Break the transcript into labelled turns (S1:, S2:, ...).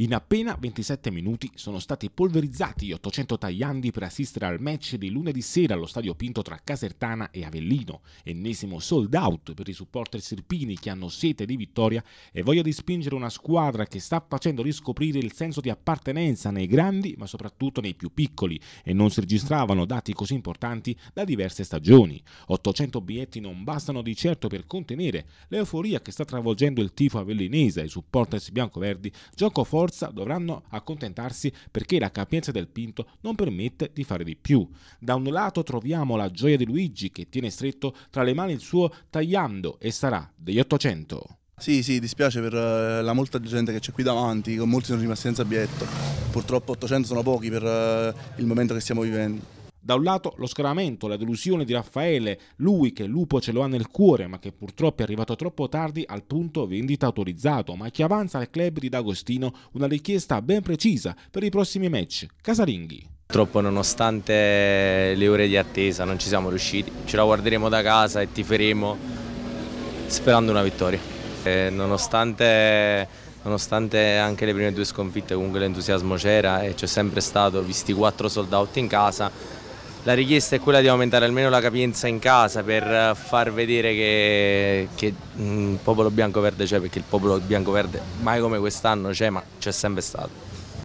S1: In appena 27 minuti sono stati polverizzati gli 800 tagliandi per assistere al match di lunedì sera allo stadio Pinto tra Casertana e Avellino, ennesimo sold out per i supporter sirpini che hanno sete di vittoria e voglia di spingere una squadra che sta facendo riscoprire il senso di appartenenza nei grandi ma soprattutto nei più piccoli e non si registravano dati così importanti da diverse stagioni. 800 biglietti non bastano di certo per contenere l'euforia che sta travolgendo il tifo avellinese e i supporters biancoverdi gioco forte forza dovranno accontentarsi perché la capienza del Pinto non permette di fare di più. Da un lato troviamo la gioia di Luigi che tiene stretto tra le mani il suo tagliando e sarà degli 800. Sì, sì, dispiace per eh, la molta gente che c'è qui davanti, molti sono rimasti senza biglietto. Purtroppo 800 sono pochi per eh, il momento che stiamo vivendo. Da un lato lo sgramento, la delusione di Raffaele, lui che Lupo ce lo ha nel cuore ma che purtroppo è arrivato troppo tardi al punto vendita autorizzato, ma che avanza al club di D'Agostino una richiesta ben precisa per i prossimi match. Casalinghi.
S2: Purtroppo nonostante le ore di attesa non ci siamo riusciti, ce la guarderemo da casa e tiferemo sperando una vittoria. E nonostante, nonostante anche le prime due sconfitte comunque l'entusiasmo c'era e c'è sempre stato, visti quattro sold out in casa, la richiesta è quella di aumentare almeno la capienza in casa per eh, far vedere che, che mm, il popolo bianco-verde c'è, perché il popolo bianco-verde mai come quest'anno c'è, ma c'è sempre stato.